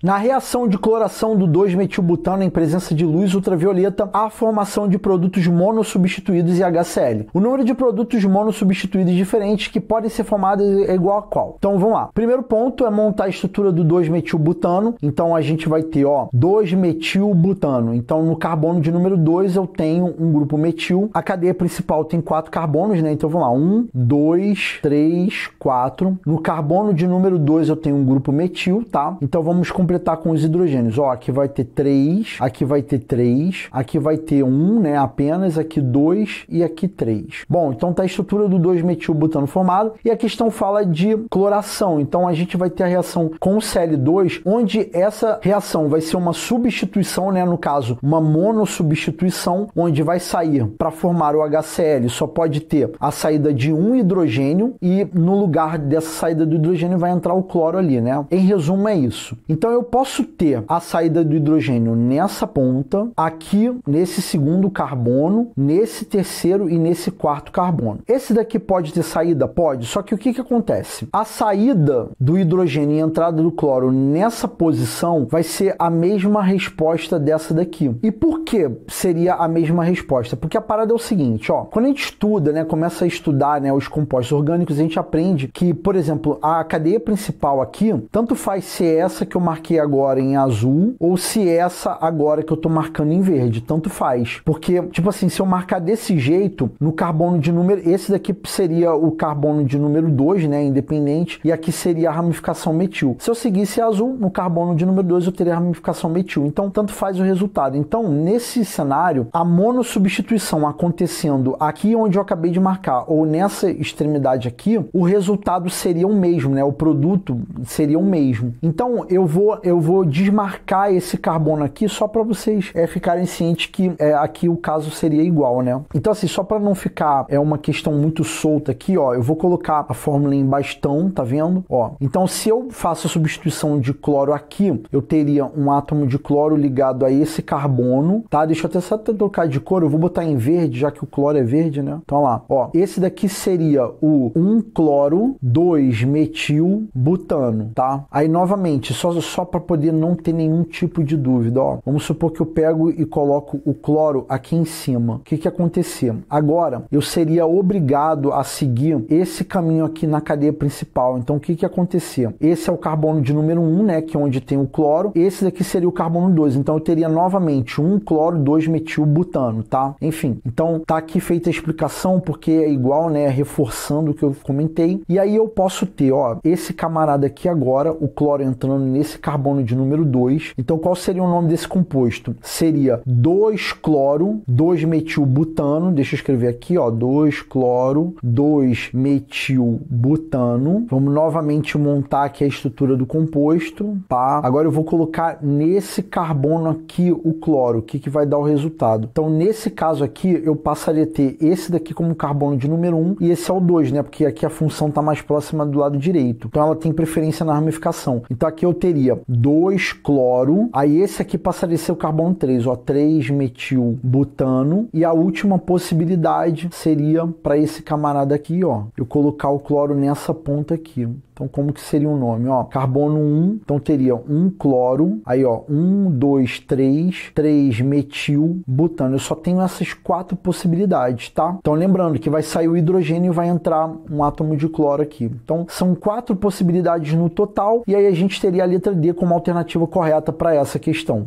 Na reação de cloração do 2-metilbutano em presença de luz ultravioleta, há a formação de produtos monossubstituídos e HCl. O número de produtos monossubstituídos diferentes que podem ser formados é igual a qual? Então vamos lá. Primeiro ponto é montar a estrutura do 2-metilbutano. Então a gente vai ter, ó, 2-metilbutano. Então no carbono de número 2 eu tenho um grupo metil. A cadeia principal tem quatro carbonos, né? Então vamos lá. 1, 2, 3, 4. No carbono de número 2 eu tenho um grupo metil, tá? Então vamos com completar tá com os hidrogênios. Ó, aqui vai ter 3, aqui vai ter 3, aqui vai ter 1, né, apenas, aqui 2 e aqui 3. Bom, então tá a estrutura do 2-metilbutano formado e a questão fala de cloração. Então a gente vai ter a reação com o Cl2, onde essa reação vai ser uma substituição, né, no caso, uma monossubstituição, onde vai sair para formar o HCl, só pode ter a saída de um hidrogênio e no lugar dessa saída do hidrogênio vai entrar o cloro ali, né? Em resumo é isso. Então eu eu posso ter a saída do hidrogênio nessa ponta, aqui nesse segundo carbono, nesse terceiro e nesse quarto carbono. Esse daqui pode ter saída? Pode, só que o que, que acontece? A saída do hidrogênio e entrada do cloro nessa posição vai ser a mesma resposta dessa daqui. E por que seria a mesma resposta? Porque a parada é o seguinte, ó, quando a gente estuda, né, começa a estudar, né, os compostos orgânicos, a gente aprende que, por exemplo, a cadeia principal aqui, tanto faz ser é essa que eu marquei marquei agora em azul ou se essa agora que eu tô marcando em verde. Tanto faz. Porque, tipo assim, se eu marcar desse jeito, no carbono de número, esse daqui seria o carbono de número 2, né? Independente. E aqui seria a ramificação metil. Se eu seguisse azul, no carbono de número 2 eu teria a ramificação metil. Então, tanto faz o resultado. Então, nesse cenário, a monossubstituição acontecendo aqui onde eu acabei de marcar ou nessa extremidade aqui, o resultado seria o mesmo, né? O produto seria o mesmo. Então, eu vou eu vou desmarcar esse carbono aqui só para vocês é, ficarem cientes que é, aqui o caso seria igual, né? Então, assim, só para não ficar é uma questão muito solta aqui, ó, eu vou colocar a fórmula em bastão, tá vendo? Ó, então se eu faço a substituição de cloro aqui, eu teria um átomo de cloro ligado a esse carbono, tá? Deixa eu até só trocar de cor, eu vou botar em verde, já que o cloro é verde, né? Então, lá, ó, esse daqui seria o 1 cloro 2 metil butano, tá? Aí novamente, só só para poder não ter nenhum tipo de dúvida. Ó, vamos supor que eu pego e coloco o cloro aqui em cima. O que, que acontecia? Agora eu seria obrigado a seguir esse caminho aqui na cadeia principal. Então o que, que acontecia? Esse é o carbono de número 1, né? Que é onde tem o cloro. Esse daqui seria o carbono 2. Então eu teria novamente um cloro, 2 metilbutano, tá? Enfim, então tá aqui feita a explicação porque é igual, né? Reforçando o que eu comentei. E aí eu posso ter, ó, esse camarada aqui agora, o cloro entrando nesse carbono carbono de número 2. Então, qual seria o nome desse composto? Seria 2-cloro, 2-metilbutano. Deixa eu escrever aqui, ó. 2-cloro, 2-metilbutano. Vamos novamente montar aqui a estrutura do composto. Pá. Agora eu vou colocar nesse carbono aqui o cloro. O que, que vai dar o resultado? Então, nesse caso aqui, eu passaria a ter esse daqui como carbono de número 1 um, e esse é o 2, né? Porque aqui a função está mais próxima do lado direito. Então, ela tem preferência na ramificação. Então, aqui eu teria 2 cloro, aí esse aqui passaria a ser o carbono 3, ó, 3 metil butano, e a última possibilidade seria para esse camarada aqui, ó, eu colocar o cloro nessa ponta aqui. Então, como que seria o nome? Ó, carbono 1, então teria um cloro, aí ó, 1, 2, 3, 3 metil butano. Eu só tenho essas quatro possibilidades, tá? Então, lembrando que vai sair o hidrogênio e vai entrar um átomo de cloro aqui. Então, são quatro possibilidades no total, e aí a gente teria a letra D como alternativa correta para essa questão.